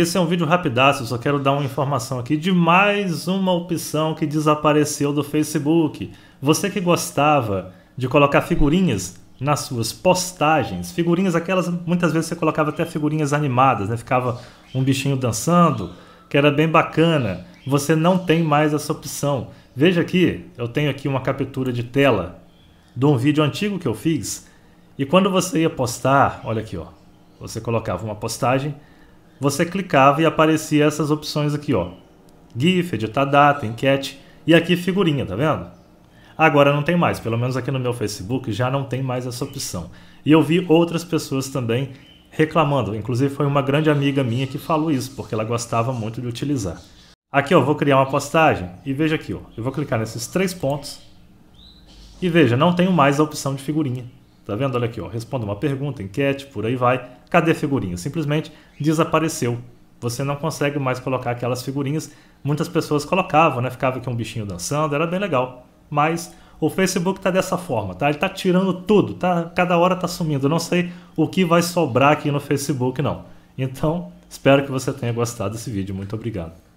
Esse é um vídeo rapidaço, só quero dar uma informação aqui de mais uma opção que desapareceu do Facebook. Você que gostava de colocar figurinhas nas suas postagens, figurinhas aquelas, muitas vezes você colocava até figurinhas animadas, né? Ficava um bichinho dançando, que era bem bacana. Você não tem mais essa opção. Veja aqui, eu tenho aqui uma captura de tela de um vídeo antigo que eu fiz. E quando você ia postar, olha aqui, ó. Você colocava uma postagem você clicava e aparecia essas opções aqui, ó. GIF, editar data, enquete e aqui figurinha, tá vendo? Agora não tem mais, pelo menos aqui no meu Facebook já não tem mais essa opção. E eu vi outras pessoas também reclamando, inclusive foi uma grande amiga minha que falou isso, porque ela gostava muito de utilizar. Aqui ó, vou criar uma postagem e veja aqui, ó, eu vou clicar nesses três pontos e veja, não tenho mais a opção de figurinha. Tá vendo? Olha aqui, ó. Responda uma pergunta, enquete, por aí vai. Cadê a figurinha? Simplesmente desapareceu. Você não consegue mais colocar aquelas figurinhas. Muitas pessoas colocavam, né? Ficava aqui um bichinho dançando, era bem legal. Mas o Facebook tá dessa forma, tá? Ele tá tirando tudo, tá? Cada hora tá sumindo. Eu não sei o que vai sobrar aqui no Facebook, não. Então, espero que você tenha gostado desse vídeo. Muito obrigado.